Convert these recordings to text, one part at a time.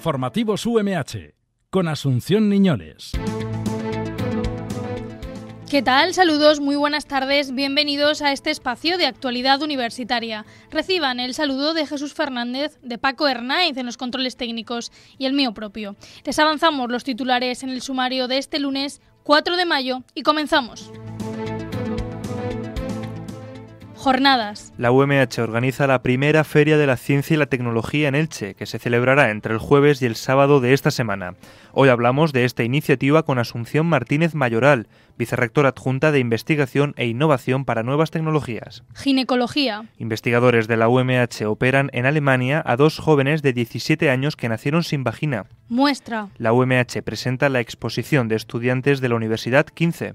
Formativos UMH con Asunción Niñoles. ¿Qué tal? Saludos, muy buenas tardes, bienvenidos a este espacio de actualidad universitaria. Reciban el saludo de Jesús Fernández, de Paco Hernández en los controles técnicos y el mío propio. Les avanzamos los titulares en el sumario de este lunes 4 de mayo y comenzamos. Jornadas. La UMH organiza la primera Feria de la Ciencia y la Tecnología en Elche, que se celebrará entre el jueves y el sábado de esta semana. Hoy hablamos de esta iniciativa con Asunción Martínez Mayoral, vicerrectora adjunta de Investigación e Innovación para Nuevas Tecnologías. Ginecología. Investigadores de la UMH operan en Alemania a dos jóvenes de 17 años que nacieron sin vagina. Muestra. La UMH presenta la exposición de estudiantes de la Universidad 15.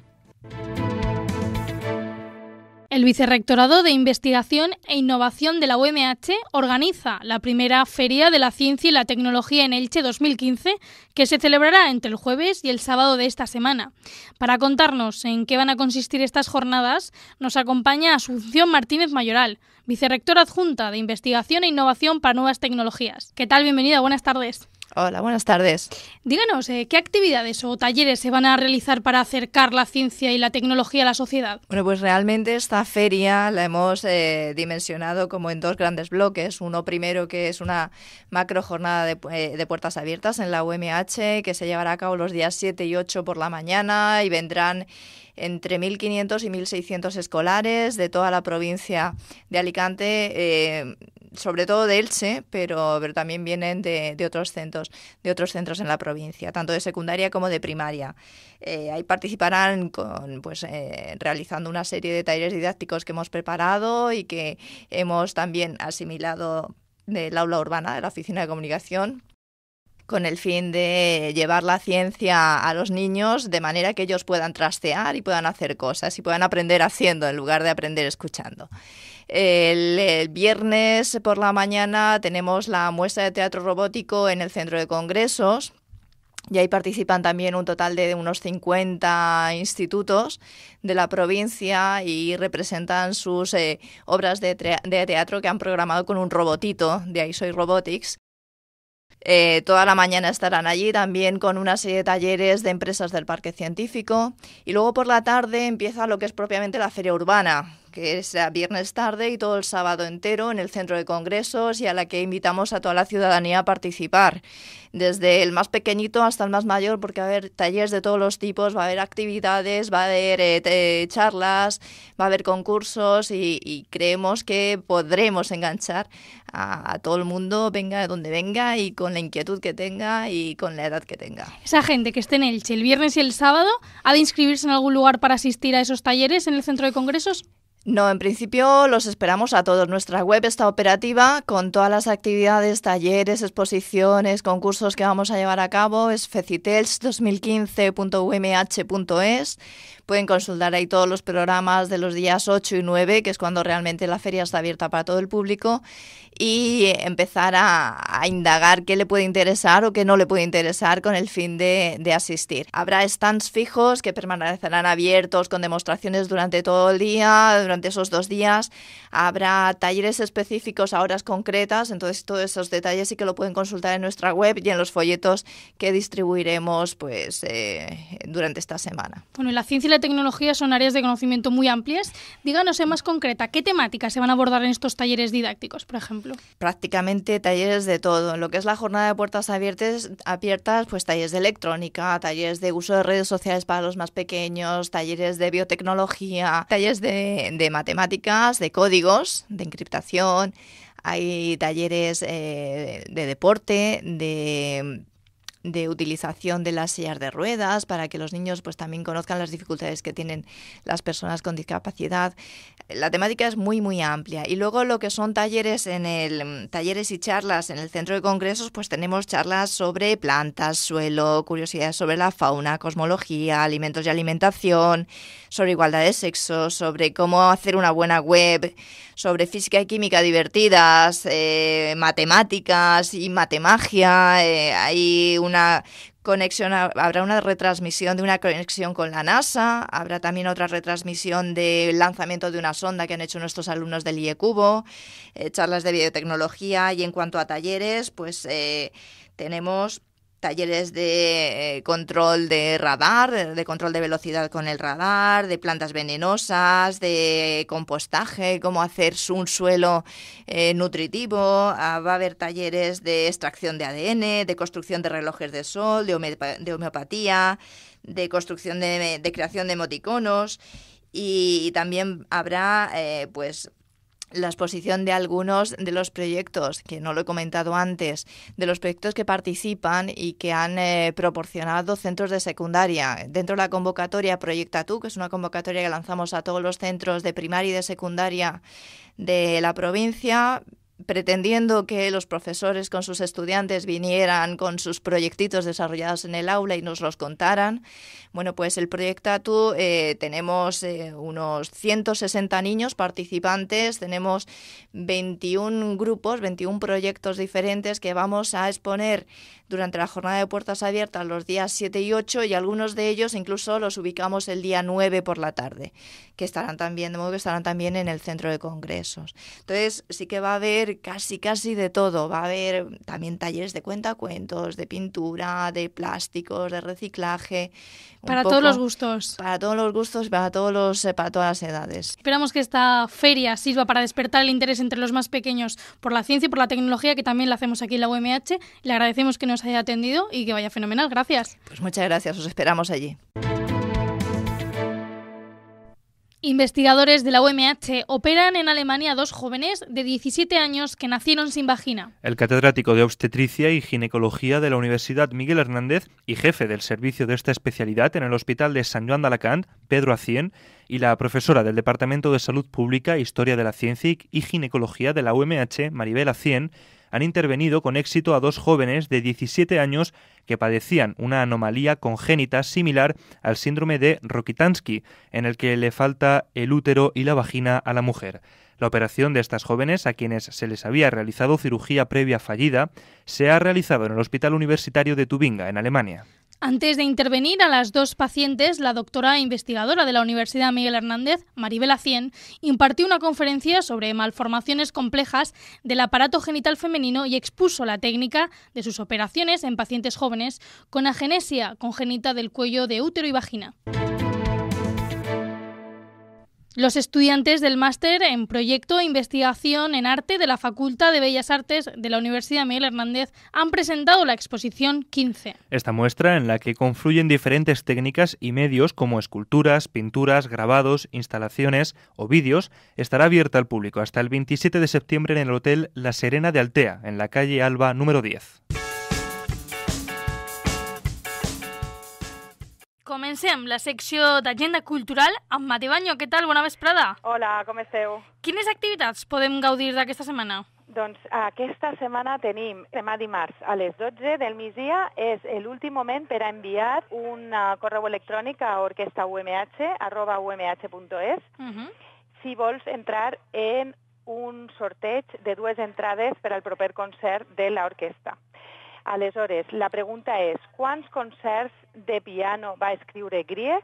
El Vicerrectorado de Investigación e Innovación de la UMH organiza la primera Feria de la Ciencia y la Tecnología en Elche 2015, que se celebrará entre el jueves y el sábado de esta semana. Para contarnos en qué van a consistir estas jornadas, nos acompaña Asunción Martínez Mayoral, Vicerrectora Adjunta de Investigación e Innovación para Nuevas Tecnologías. ¿Qué tal? Bienvenida, buenas tardes. Hola, buenas tardes. Díganos, eh, ¿qué actividades o talleres se van a realizar para acercar la ciencia y la tecnología a la sociedad? Bueno, pues realmente esta feria la hemos eh, dimensionado como en dos grandes bloques. Uno primero que es una macro jornada de, eh, puertas abiertas en la UMH que se llevará a cabo los días 7 y 8 por la mañana y vendrán entre 1.500 y 1.600 escolares de toda la provincia de Alicante, sobre todo de Elche, pero, también vienen de, de, otros centros, de otros centros en la provincia, tanto de secundaria como de primaria. Eh, ahí participarán con, pues, eh, realizando una serie de talleres didácticos que hemos preparado y que hemos también asimilado del aula urbana, de la oficina de comunicación con el fin de llevar la ciencia a los niños de manera que ellos puedan trastear y puedan hacer cosas y puedan aprender haciendo en lugar de aprender escuchando. El, viernes por la mañana tenemos la muestra de teatro robótico en el centro de congresos. Y ahí participan también un total de unos 50 institutos de la provincia y representan sus eh, obras de, de, teatro que han programado con un robotito, de ahí soy Robotics, eh, toda la mañana estarán allí también con una serie de talleres de empresas del parque científico y luego por la tarde empieza lo que es propiamente la feria urbana, que es viernes tarde y todo el sábado entero en el centro de congresos y a la que invitamos a toda la ciudadanía a participar, desde el más pequeñito hasta el más mayor, porque va a haber talleres de todos los tipos, va a haber actividades, va a haber eh, charlas, va a haber concursos y, creemos que podremos enganchar a, a, todo el mundo, venga de donde venga y con la inquietud que tenga y con la edad que tenga. Esa gente que esté en Elche el viernes y el sábado, ¿ha de inscribirse en algún lugar para asistir a esos talleres en el centro de congresos? No, en principio los esperamos a todos. Nuestra web está operativa con todas las actividades, talleres, exposiciones, concursos que vamos a llevar a cabo. Es fecitels2015.umh.es. Pueden consultar ahí todos los programas de los días 8 y 9, que es cuando realmente la feria está abierta para todo el público, y empezar a, indagar qué le puede interesar o qué no le puede interesar con el fin de, de asistir. Habrá stands fijos que permanecerán abiertos con demostraciones durante todo el día, durante esos dos días. Habrá talleres específicos a horas concretas, entonces todos esos detalles sí que lo pueden consultar en nuestra web y en los folletos que distribuiremos pues, eh, durante esta semana. Bueno, y la ciencia tecnología son áreas de conocimiento muy amplias. Díganos en más concreta, ¿qué temáticas se van a abordar en estos talleres didácticos, por ejemplo? Prácticamente talleres de todo. Lo que es la jornada de puertas abiertas, abiertas pues talleres de electrónica, talleres de uso de redes sociales para los más pequeños, talleres de biotecnología, talleres de, matemáticas, de códigos, de encriptación. Hay talleres eh, de deporte, de de utilización de las sillas de ruedas para que los niños pues también conozcan las dificultades que tienen las personas con discapacidad. La temática es muy muy amplia y luego lo que son talleres en el talleres y charlas en el centro de congresos pues tenemos charlas sobre plantas, suelo, curiosidades sobre la fauna, cosmología, alimentos y alimentación, sobre igualdad de sexo, sobre cómo hacer una buena web, sobre física y química divertidas, eh, matemáticas y matemagia, eh, hay un conexión, habrá una retransmisión de una conexión con la NASA, habrá también otra retransmisión del lanzamiento de una sonda que han hecho nuestros alumnos del IECubo, eh, charlas de biotecnología y en cuanto a talleres, pues eh, tenemos talleres de eh, control de radar, de, control de velocidad con el radar, de plantas venenosas, de compostaje, cómo hacer un suelo eh, nutritivo, ah, va a haber talleres de extracción de ADN, de construcción de relojes de sol, de, homeopatía, de construcción de, creación de emoticonos y, también habrá eh, pues la exposición de algunos de los proyectos, que no lo he comentado antes, de los proyectos que participan y que han eh, proporcionado centros de secundaria. Dentro de la convocatoria Proyecta Tú, que es una convocatoria que lanzamos a todos los centros de primaria y de secundaria de la provincia, pretendiendo que los profesores con sus estudiantes vinieran con sus proyectitos desarrollados en el aula y nos los contaran. Bueno, pues el proyecto tu eh, tenemos eh, unos 160 niños participantes, tenemos 21 grupos, 21 proyectos diferentes que vamos a exponer durante la jornada de puertas abiertas los días 7 y 8 y algunos de ellos incluso los ubicamos el día 9 por la tarde, que estarán también, de modo que estarán también en el centro de congresos. Entonces sí que va a haber casi, casi de todo. Va a haber también talleres de cuentacuentos, de pintura, de plásticos, de reciclaje. Para todos los gustos. Para todos los gustos, eh, para, para todas las edades. Esperamos que esta feria sirva para despertar el interés entre los más pequeños por la ciencia y por la tecnología, que también la hacemos aquí en la UMH. Le agradecemos que nos nos haya atendido y que vaya fenomenal. Gracias. Pues muchas gracias, os esperamos allí. Investigadores de la UMH operan en Alemania dos jóvenes de 17 años que nacieron sin vagina. El catedrático de obstetricia y ginecología de la Universidad Miguel Hernández y jefe del servicio de esta especialidad en el Hospital de San Juan de Alacant, Pedro Acien, y la profesora del Departamento de Salud Pública, Historia de la Ciencia y Ginecología de la UMH, Maribel Acien, han intervenido con éxito a dos jóvenes de 17 años que padecían una anomalía congénita similar al síndrome de Rokitansky, en el que le falta el útero y la vagina a la mujer. La operación de estas jóvenes, a quienes se les había realizado cirugía previa fallida, se ha realizado en el Hospital Universitario de Tubinga, en Alemania. Antes de intervenir a las dos pacientes, la doctora investigadora de la Universidad Miguel Hernández, Maribela Cien, impartió una conferencia sobre malformaciones complejas del aparato genital femenino y expuso la técnica de sus operaciones en pacientes jóvenes con agenesia congénita del cuello de útero y vagina. Los estudiantes del máster en proyecto e investigación en arte de la Facultad de Bellas Artes de la Universidad Miguel Hernández han presentado la exposición 15. Esta muestra en la que confluyen diferentes técnicas y medios como esculturas, pinturas, grabados, instalaciones o vídeos estará abierta al público hasta el 27 de septiembre en el Hotel La Serena de Altea, en la calle Alba número 10. Comencem la secció d'agenda cultural amb Mati Banyo. Què tal? Bona vesprada. Hola, com esteu? Quines activitats podem gaudir d'aquesta setmana? Doncs aquesta setmana tenim, demà dimarts a les 12 del migdia, és l'últim moment per a enviar un correu electrònic a orquestaumh.es uh -huh. si vols entrar en un sorteig de dues entrades per al proper concert de l'orquestra. Aleshores, la pregunta és, quants concerts de piano va escriure Grieg?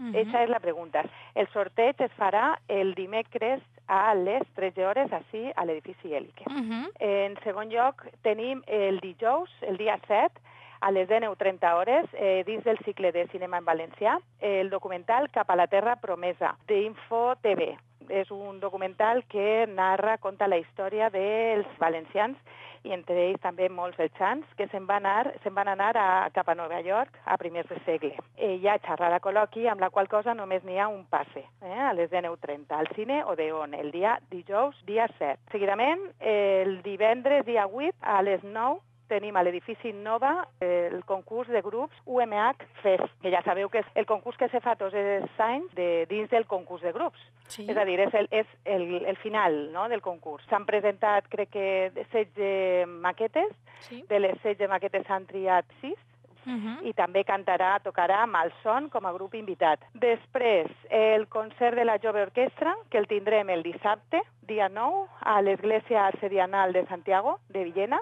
Uh -huh. és la pregunta. El sorteig es farà el dimecres a les 13 hores, així, a l'edifici Hèlica. Uh -huh. En segon lloc, tenim el dijous, el dia 7, a les 10.30 hores, eh, dins del cicle de cinema en valencià, el documental Cap a la Terra Promesa, d'Info TV. És un documental que narra, conta la història dels valencians i entre ells també molts belxans, que se'n van anar, se van anar a, cap a Nova York a primers de segle. Eh, hi ha xerrada col·loqui amb la qual cosa només n'hi ha un passe, eh, a les 10.30, al cine o de on, el dia dijous, dia 7. Seguidament, el divendres, dia 8, a les 9, tenim a l'edifici Nova el concurs de grups UMH Fest, que ja sabeu que és el concurs que se fa tots els anys de, dins del concurs de grups. Sí. És a dir, és el, és el, el final no, del concurs. S'han presentat, crec que, 16 maquetes. Sí. De les 16 maquetes s'han triat 6 Uh -huh. i també cantarà, tocarà Malson com a grup invitat. Després, el concert de la Jove Orquestra, que el tindrem el dissabte, dia 9, a l'Església Arcedianal de Santiago, de Villena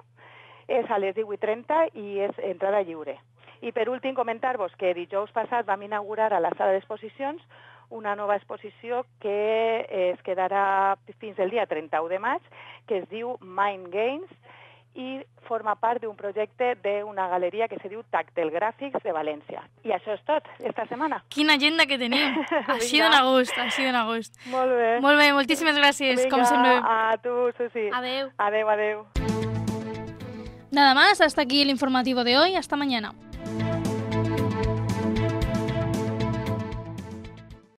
és a les 18.30 i és entrada lliure. I per últim comentar-vos que dijous passat vam inaugurar a la sala d'exposicions una nova exposició que es quedarà fins el dia 31 de maig, que es diu Mind Games, i forma part d'un projecte d'una galeria que se diu Tactel Gràfics de València. I això és tot, esta setmana. Quina agenda que tenim! Així d'un gust, així d'un gust. Molt bé. Molt bé, moltíssimes gràcies, Vinga, com sempre. a tu, Susi. Adeu. Adeu, adeu. adeu. Nada más, hasta aquí el informativo de hoy, hasta mañana.